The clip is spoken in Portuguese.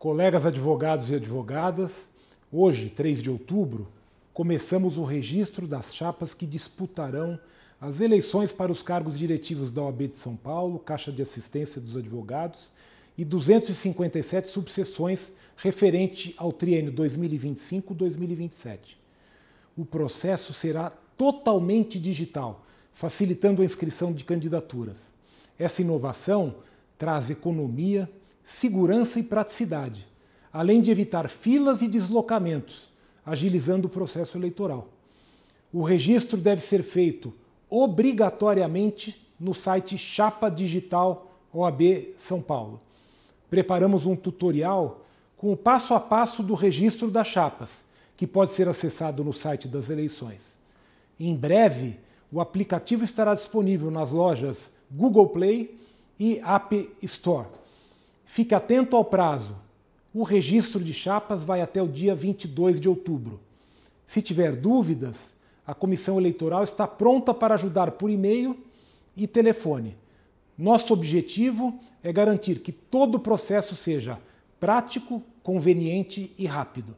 Colegas advogados e advogadas, hoje, 3 de outubro, começamos o registro das chapas que disputarão as eleições para os cargos diretivos da OAB de São Paulo, Caixa de Assistência dos Advogados e 257 subseções referente ao triênio 2025-2027. O processo será totalmente digital, facilitando a inscrição de candidaturas. Essa inovação traz economia, segurança e praticidade, além de evitar filas e deslocamentos, agilizando o processo eleitoral. O registro deve ser feito obrigatoriamente no site Chapa Digital OAB São Paulo. Preparamos um tutorial com o passo a passo do registro das chapas, que pode ser acessado no site das eleições. Em breve, o aplicativo estará disponível nas lojas Google Play e App Store. Fique atento ao prazo. O registro de chapas vai até o dia 22 de outubro. Se tiver dúvidas, a comissão eleitoral está pronta para ajudar por e-mail e telefone. Nosso objetivo é garantir que todo o processo seja prático, conveniente e rápido.